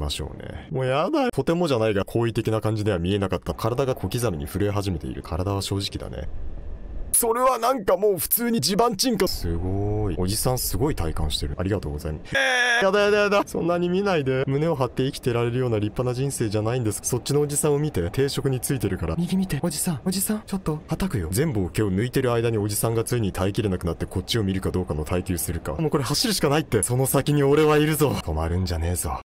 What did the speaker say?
ましょうね。もうやだ。とてもじゃないが好意的な感じでは見えなかった。体が小刻みに震え始めている。体は正直だね。それはなんかもう普通に地盤沈下。すごい。おじさんすごい体感してる。ありがとうございます。えー、やだやだやだ。そんなに見ないで。胸を張って生きてられるような立派な人生じゃないんです。そっちのおじさんを見て、定食についてるから。右見て。おじさん、おじさん、ちょっと、叩くよ。全部を毛を抜いてる間におじさんがついに耐えきれなくなってこっちを見るかどうかの耐久するか。もうこれ走るしかないって。その先に俺はいるぞ。止まるんじゃねえぞ。